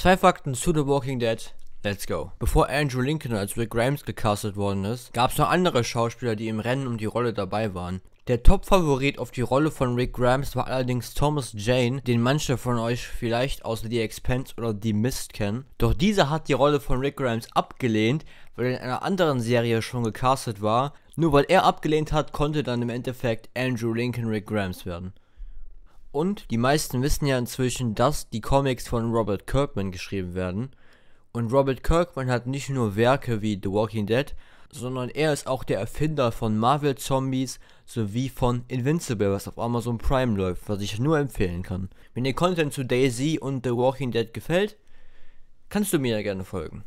Zwei Fakten zu The Walking Dead. Let's go. Bevor Andrew Lincoln als Rick Grimes gecastet worden ist, gab es noch andere Schauspieler, die im Rennen um die Rolle dabei waren. Der Top-Favorit auf die Rolle von Rick Grimes war allerdings Thomas Jane, den manche von euch vielleicht aus The Expense oder The Mist kennen. Doch dieser hat die Rolle von Rick Grimes abgelehnt, weil er in einer anderen Serie schon gecastet war. Nur weil er abgelehnt hat, konnte dann im Endeffekt Andrew Lincoln Rick Grimes werden. Und die meisten wissen ja inzwischen, dass die Comics von Robert Kirkman geschrieben werden. Und Robert Kirkman hat nicht nur Werke wie The Walking Dead, sondern er ist auch der Erfinder von Marvel Zombies sowie von Invincible, was auf Amazon Prime läuft, was ich nur empfehlen kann. Wenn dir Content zu Daisy und The Walking Dead gefällt, kannst du mir ja gerne folgen.